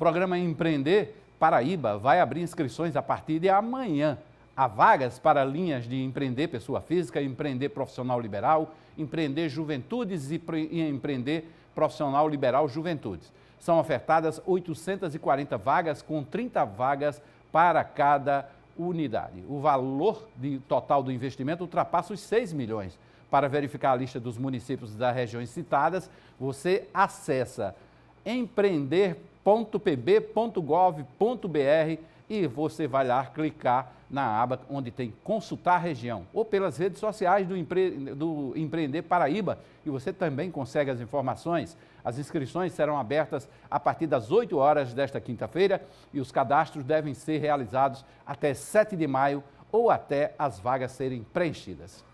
programa Empreender Paraíba vai abrir inscrições a partir de amanhã. Há vagas para linhas de empreender pessoa física, empreender profissional liberal, empreender juventudes e, e empreender profissional liberal juventudes. São ofertadas 840 vagas, com 30 vagas para cada unidade. O valor de, total do investimento ultrapassa os 6 milhões. Para verificar a lista dos municípios das regiões citadas, você acessa empreender.pb.gov.br e você vai lá clicar na aba onde tem consultar região ou pelas redes sociais do, empre... do Empreender Paraíba e você também consegue as informações. As inscrições serão abertas a partir das 8 horas desta quinta-feira e os cadastros devem ser realizados até 7 de maio ou até as vagas serem preenchidas.